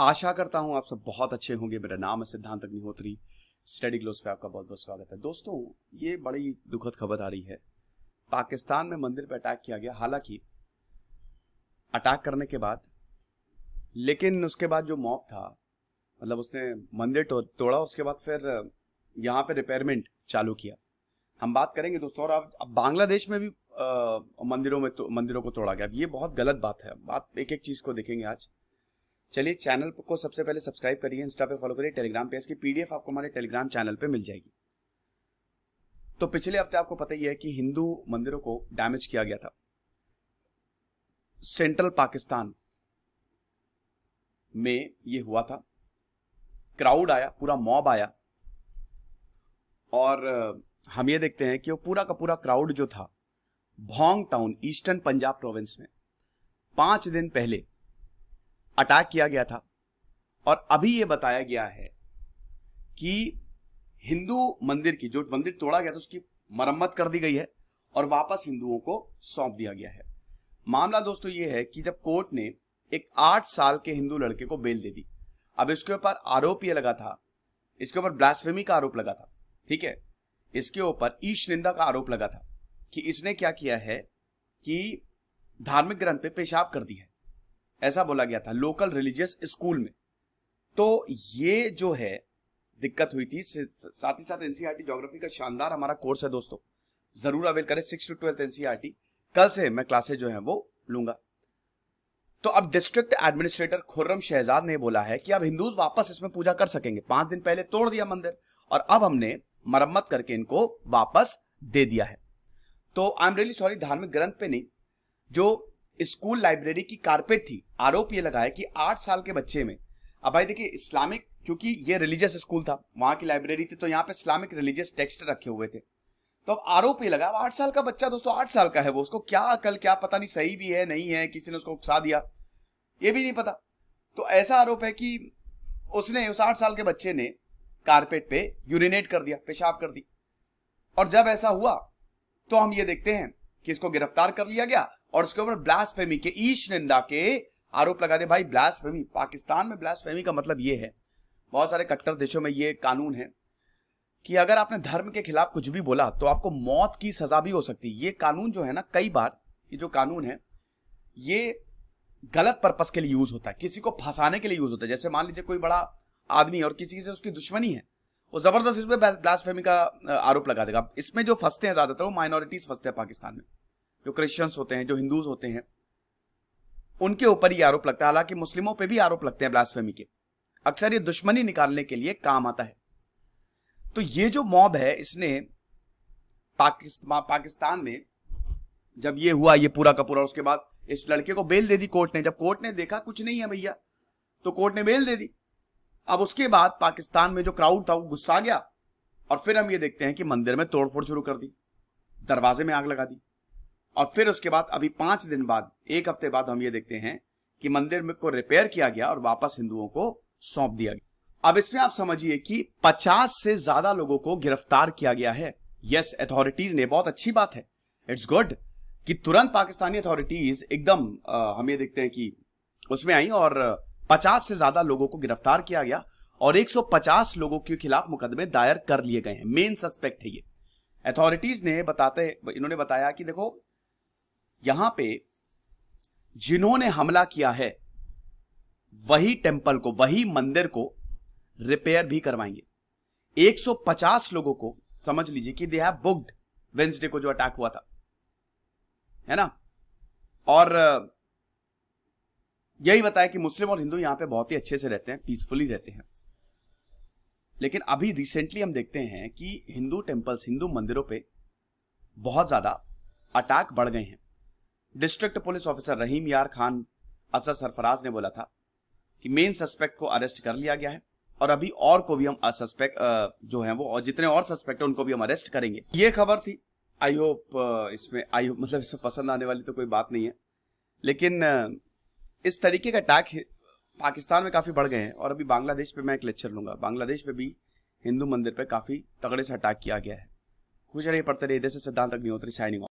आशा करता हूं आप सब बहुत अच्छे होंगे मेरा नाम है सिद्धांत अग्निहोत्री स्टडी ग्लोस पे आपका बहुत बहुत स्वागत है दोस्तों ये बड़ी दुखद खबर आ रही है पाकिस्तान में मंदिर पर अटैक किया गया हालांकि अटैक करने के बाद लेकिन उसके बाद जो मॉब था मतलब उसने मंदिर तो, तोड़ा उसके बाद फिर यहाँ पे रिपेयरमेंट चालू किया हम बात करेंगे दोस्तों और अब अब बांग्लादेश में भी आ, मंदिरों में तो, मंदिरों को तोड़ा गया अब ये बहुत गलत बात है बात एक एक चीज़ को देखेंगे आज चलिए चैनल को सबसे पहले सब्सक्राइब करिए इंस्टा पे फॉलो करिए टेलीग्राम पे इसकी पीडीएफ आपको हमारे टेलीग्राम चैनल पे मिल जाएगी तो पिछले हफ्ते आपको पता ही है कि हिंदू मंदिरों को डैमेज किया गया था सेंट्रल पाकिस्तान में ये हुआ था क्राउड आया पूरा मॉब आया और हम ये देखते हैं कि वो पूरा का पूरा क्राउड जो था Bhong town eastern Punjab province में पांच दिन पहले अटैक किया गया था और अभी यह बताया गया है कि हिंदू मंदिर की जो मंदिर तोड़ा गया था उसकी मरम्मत कर दी गई है और वापस हिंदुओं को सौंप दिया गया है मामला दोस्तों यह है कि जब कोर्ट ने एक आठ साल के हिंदू लड़के को बेल दे दी अब इसके ऊपर आरोप यह लगा था इसके ऊपर ब्लास्फेमी का आरोप लगा था ठीक है इसके ऊपर ईश निंदा का आरोप लगा था कि इसने क्या किया है कि धार्मिक ग्रंथ पे पेशाब कर दी है ऐसा बोला गया था लोकल रिलीजियस स्कूल में तो ये जो है दिक्कत हुई थी साथ ही साथ एनसीईआरटी ज्योग्राफी e का शानदार हमारा कोर्स है दोस्तों जरूर अवेल करें सिक्स टू ट्वेल्थ एनसीईआरटी कल से मैं क्लासेस जो है वो लूंगा तो अब डिस्ट्रिक्ट एडमिनिस्ट्रेटर खुर्रम शहजाद ने बोला है कि अब हिंदू वापस इसमें पूजा कर सकेंगे पांच दिन पहले तोड़ दिया मंदिर और अब हमने मरम्मत करके इनको वापस दे दिया है तो आई एम रियली सॉरी धार्मिक ग्रंथ पे नहीं जो स्कूल लाइब्रेरी की कारपेट थी आरोप ये लगाया कि आठ साल के बच्चे में अब भाई देखिए इस्लामिक क्योंकि ये रिलीजियस स्कूल था वहां की लाइब्रेरी थी तो यहाँ पे इस्लामिक रिलीजियस टेक्स्ट रखे हुए थे तो अब आरोप ये लगा आठ साल का बच्चा दोस्तों आठ साल का है वो उसको क्या अकल क्या पता नहीं सही भी है नहीं है किसी ने उसको उकसा दिया ये भी नहीं पता तो ऐसा आरोप है कि उसने उस आठ साल के बच्चे ने कारपेट पे यूरिनेट कर दिया पेशाब कर दी और जब ऐसा हुआ तो हम ये देखते हैं कि इसको गिरफ्तार कर लिया गया और उसके ऊपर ब्लास्फेमी के ईश निंदा के आरोप लगा दे भाई ब्लास्फेमी पाकिस्तान में ब्लास्फेमी का मतलब ये है बहुत सारे कट्टर देशों में ये कानून है कि अगर आपने धर्म के खिलाफ कुछ भी बोला तो आपको मौत की सजा भी हो सकती है ये कानून जो है ना कई बार ये जो कानून है ये गलत पर्पज के लिए यूज होता है किसी को फंसाने के लिए यूज होता है जैसे मान लीजिए कोई बड़ा आदमी और किसी से उसकी दुश्मनी है वो जबरदस्त इसमें ब्लास्फेमी का आरोप लगा देगा इसमें जो फंसते हैं ज्यादातर वो माइनॉरिटीज फंसते हैं पाकिस्तान में जो क्रिश्चियंस होते हैं जो हिंदूज होते हैं उनके ऊपर ही आरोप लगता है हालांकि मुस्लिमों पे भी आरोप लगते हैं ब्लास्फेमी के अक्सर ये दुश्मनी निकालने के लिए काम आता है तो ये जो मॉब है इसने पाकिस्तान पाकिस्तान में जब ये हुआ ये पूरा का पूरा उसके बाद इस लड़के को बेल दे दी कोर्ट ने जब कोर्ट ने देखा कुछ नहीं है भैया तो कोर्ट ने बेल दे दी अब उसके बाद पाकिस्तान में जो क्राउड था वो गुस्सा गया और फिर हम ये देखते हैं कि मंदिर में तोड़फोड़ शुरू कर दी दरवाजे में आग लगा दी और फिर उसके बाद अभी पांच दिन बाद एक हफ्ते बाद हम ये देखते हैं कि मंदिर में को रिपेयर किया गया और वापस हिंदुओं को सौंप दिया गया अब इसमें आप समझिए कि 50 से ज्यादा लोगों को गिरफ्तार किया गया है यस अथॉरिटीज ने बहुत अच्छी बात है इट्स गुड कि तुरंत पाकिस्तानी अथॉरिटीज एकदम हम ये देखते हैं कि उसमें आई और 50 से ज्यादा लोगों को गिरफ्तार किया गया और 150 लोगों के खिलाफ मुकदमे दायर कर लिए गए हैं मेन सस्पेक्ट है ये अथॉरिटीज ने बताते इन्होंने बताया कि देखो यहां पे जिन्होंने हमला किया है वही टेम्पल को वही मंदिर को रिपेयर भी करवाएंगे 150 लोगों को समझ लीजिए कि दे हैव बुक्ड वेंसडे को जो अटैक हुआ था है ना और यही बताया कि मुस्लिम और हिंदू यहां पे बहुत ही अच्छे से रहते हैं पीसफुली रहते हैं लेकिन अभी रिसेंटली हम देखते हैं कि हिंदू टेम्पल्स हिंदू मंदिरों पे बहुत ज्यादा अटैक बढ़ गए हैं डिस्ट्रिक्ट पुलिस ऑफिसर रहीम यार खान असद सरफराज ने बोला था कि मेन सस्पेक्ट को अरेस्ट कर लिया गया है और अभी और को भी हम सस्पेक्ट जो है वो और जितने और सस्पेक्ट है उनको भी हम अरेस्ट करेंगे ये खबर थी आई होप इसमें आई होप मतलब इसमें पसंद आने वाली तो कोई बात नहीं है लेकिन इस तरीके का अटैक पाकिस्तान में काफी बढ़ गए हैं और अभी बांग्लादेश पे मैं एक लेक्चर लूंगा बांग्लादेश पे भी हिंदू मंदिर पे काफी तगड़े से अटैक किया गया है खुश रहिए पढ़ते रहिए देश से सिद्धांत अग्निहोत्री साइनिंग